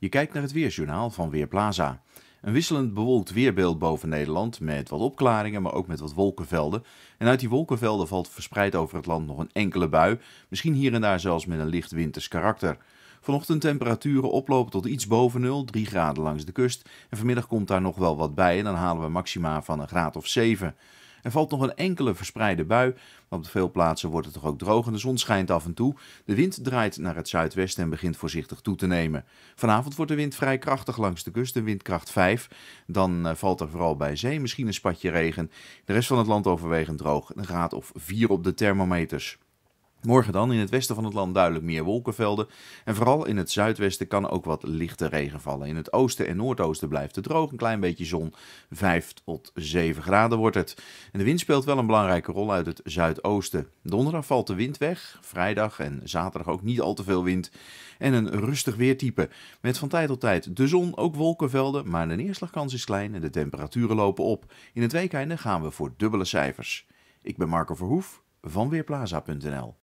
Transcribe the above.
Je kijkt naar het weerjournaal van Weerplaza. Een wisselend bewolkt weerbeeld boven Nederland met wat opklaringen, maar ook met wat wolkenvelden. En uit die wolkenvelden valt verspreid over het land nog een enkele bui, misschien hier en daar zelfs met een licht winters karakter. Vanochtend temperaturen oplopen tot iets boven nul, 3 graden langs de kust. En vanmiddag komt daar nog wel wat bij en dan halen we maxima van een graad of 7. Er valt nog een enkele verspreide bui, maar op veel plaatsen wordt het toch ook droog en de zon schijnt af en toe. De wind draait naar het zuidwesten en begint voorzichtig toe te nemen. Vanavond wordt de wind vrij krachtig langs de kust, een windkracht 5. Dan eh, valt er vooral bij zee misschien een spatje regen. De rest van het land overwegend droog, een graad of 4 op de thermometers. Morgen dan in het westen van het land duidelijk meer wolkenvelden. En vooral in het zuidwesten kan ook wat lichte regen vallen. In het oosten en noordoosten blijft het droog. Een klein beetje zon. 5 tot 7 graden wordt het. En de wind speelt wel een belangrijke rol uit het zuidoosten. Donderdag valt de wind weg. Vrijdag en zaterdag ook niet al te veel wind. En een rustig weertype. Met van tijd tot tijd de zon, ook wolkenvelden. Maar de neerslagkans is klein en de temperaturen lopen op. In het weekende gaan we voor dubbele cijfers. Ik ben Marco Verhoef van Weerplaza.nl